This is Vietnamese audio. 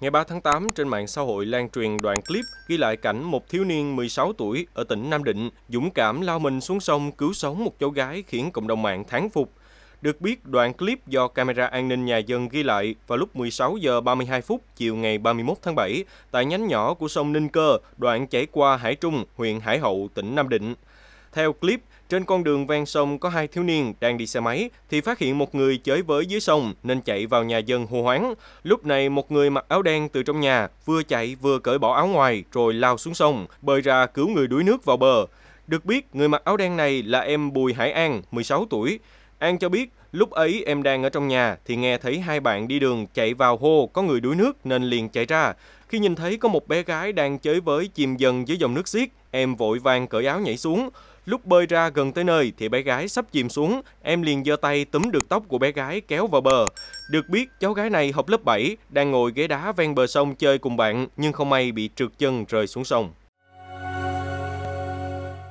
Ngày 3 tháng 8, trên mạng xã hội lan truyền đoạn clip ghi lại cảnh một thiếu niên 16 tuổi ở tỉnh Nam Định dũng cảm lao mình xuống sông cứu sống một cháu gái khiến cộng đồng mạng thán phục. Được biết, đoạn clip do camera an ninh nhà dân ghi lại vào lúc 16 giờ 32 phút chiều ngày 31 tháng 7 tại nhánh nhỏ của sông Ninh Cơ, đoạn chảy qua Hải Trung, huyện Hải Hậu, tỉnh Nam Định. Theo clip, trên con đường ven sông có hai thiếu niên đang đi xe máy thì phát hiện một người chới với dưới sông nên chạy vào nhà dân hô hoáng. Lúc này một người mặc áo đen từ trong nhà vừa chạy vừa cởi bỏ áo ngoài rồi lao xuống sông, bơi ra cứu người đuối nước vào bờ. Được biết, người mặc áo đen này là em Bùi Hải An, 16 tuổi. An cho biết, lúc ấy em đang ở trong nhà thì nghe thấy hai bạn đi đường chạy vào hô có người đuối nước nên liền chạy ra. Khi nhìn thấy có một bé gái đang chới với chìm dần dưới dòng nước xiết, em vội vàng cởi áo nhảy xuống. Lúc bơi ra gần tới nơi thì bé gái sắp chìm xuống, em liền giơ tay túm được tóc của bé gái kéo vào bờ. Được biết, cháu gái này học lớp 7, đang ngồi ghế đá ven bờ sông chơi cùng bạn nhưng không may bị trượt chân rơi xuống sông.